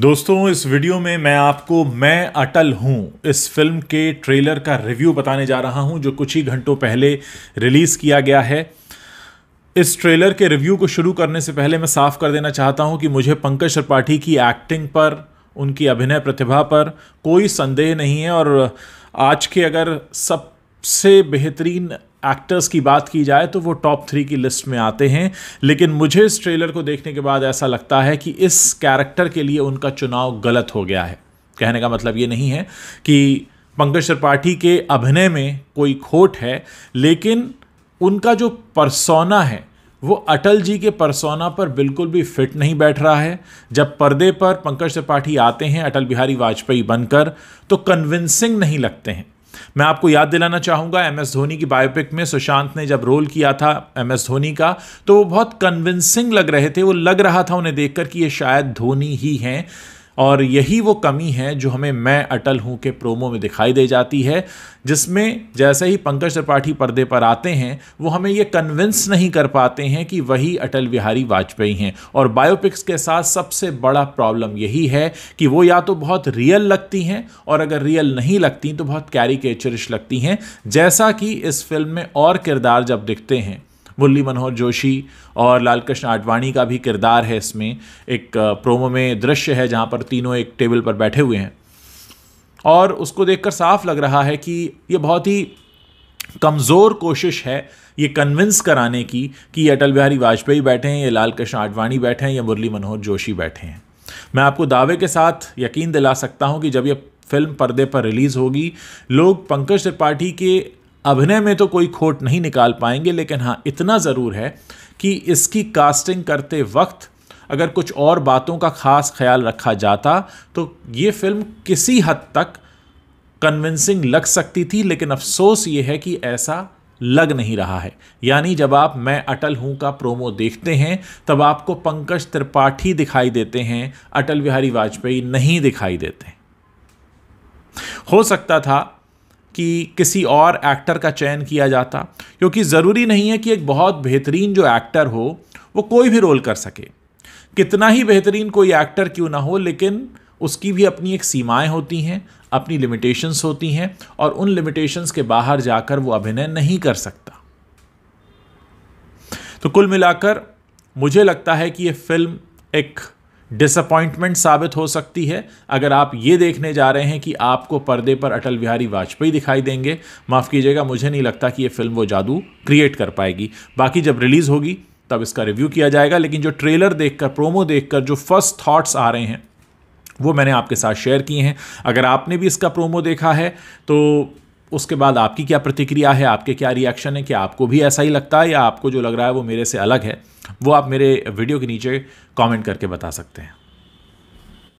दोस्तों इस वीडियो में मैं आपको मैं अटल हूं इस फिल्म के ट्रेलर का रिव्यू बताने जा रहा हूं जो कुछ ही घंटों पहले रिलीज़ किया गया है इस ट्रेलर के रिव्यू को शुरू करने से पहले मैं साफ़ कर देना चाहता हूं कि मुझे पंकज त्रिपाठी की एक्टिंग पर उनकी अभिनय प्रतिभा पर कोई संदेह नहीं है और आज के अगर सब सबसे बेहतरीन एक्टर्स की बात की जाए तो वो टॉप थ्री की लिस्ट में आते हैं लेकिन मुझे इस ट्रेलर को देखने के बाद ऐसा लगता है कि इस कैरेक्टर के लिए उनका चुनाव गलत हो गया है कहने का मतलब ये नहीं है कि पंकज त्रिपाठी के अभिनय में कोई खोट है लेकिन उनका जो परसोना है वो अटल जी के परसोना पर बिल्कुल भी फिट नहीं बैठ रहा है जब पर्दे पर पंकज त्रिपाठी आते हैं अटल बिहारी वाजपेयी बनकर तो कन्विंसिंग नहीं लगते हैं मैं आपको याद दिलाना चाहूँगा एम एस धोनी की बायोपिक में सुशांत ने जब रोल किया था एम एस धोनी का तो वो बहुत कन्विंसिंग लग रहे थे वो लग रहा था उन्हें देखकर कि ये शायद धोनी ही हैं और यही वो कमी है जो हमें मैं अटल हूँ के प्रोमो में दिखाई दे जाती है जिसमें जैसे ही पंकज त्रिपाठी पर्दे पर आते हैं वो हमें ये कन्विंस नहीं कर पाते हैं कि वही अटल बिहारी वाजपेयी हैं और बायोपिक्स के साथ सबसे बड़ा प्रॉब्लम यही है कि वो या तो बहुत रियल लगती हैं और अगर रियल नहीं लगती तो बहुत कैरी लगती हैं जैसा कि इस फिल्म में और किरदार जब दिखते हैं मुरली मनोहर जोशी और लाल कृष्ण आडवाणी का भी किरदार है इसमें एक प्रोमो में दृश्य है जहाँ पर तीनों एक टेबल पर बैठे हुए हैं और उसको देखकर साफ लग रहा है कि ये बहुत ही कमज़ोर कोशिश है ये कन्विंस कराने की कि ये अटल बिहारी वाजपेयी बैठे हैं ये लाल कृष्ण आडवाणी बैठे हैं या मुरली मनोहर जोशी बैठे हैं मैं आपको दावे के साथ यकीन दिला सकता हूँ कि जब ये फिल्म पर्दे पर रिलीज़ होगी लोग पंकज त्रिपाठी के अभिनय में तो कोई खोट नहीं निकाल पाएंगे लेकिन हाँ इतना ज़रूर है कि इसकी कास्टिंग करते वक्त अगर कुछ और बातों का ख़ास ख्याल रखा जाता तो ये फिल्म किसी हद तक कन्विंसिंग लग सकती थी लेकिन अफसोस ये है कि ऐसा लग नहीं रहा है यानी जब आप मैं अटल हूँ का प्रोमो देखते हैं तब आपको पंकज त्रिपाठी दिखाई देते हैं अटल बिहारी वाजपेयी नहीं दिखाई देते हो सकता था कि किसी और एक्टर का चयन किया जाता क्योंकि ज़रूरी नहीं है कि एक बहुत बेहतरीन जो एक्टर हो वो कोई भी रोल कर सके कितना ही बेहतरीन कोई एक्टर क्यों ना हो लेकिन उसकी भी अपनी एक सीमाएं होती हैं अपनी लिमिटेशंस होती हैं और उन लिमिटेशंस के बाहर जाकर वो अभिनय नहीं कर सकता तो कुल मिलाकर मुझे लगता है कि ये फिल्म एक डिसअपॉइंटमेंट साबित हो सकती है अगर आप ये देखने जा रहे हैं कि आपको पर्दे पर अटल बिहारी वाजपेयी दिखाई देंगे माफ़ कीजिएगा मुझे नहीं लगता कि ये फिल्म वो जादू क्रिएट कर पाएगी बाकी जब रिलीज़ होगी तब इसका रिव्यू किया जाएगा लेकिन जो ट्रेलर देखकर प्रोमो देखकर जो फर्स्ट थाट्स आ रहे हैं वो मैंने आपके साथ शेयर किए हैं अगर आपने भी इसका प्रोमो देखा है तो उसके बाद आपकी क्या प्रतिक्रिया है आपके क्या रिएक्शन है क्या आपको भी ऐसा ही लगता है या आपको जो लग रहा है वो मेरे से अलग है वो आप मेरे वीडियो के नीचे कमेंट करके बता सकते हैं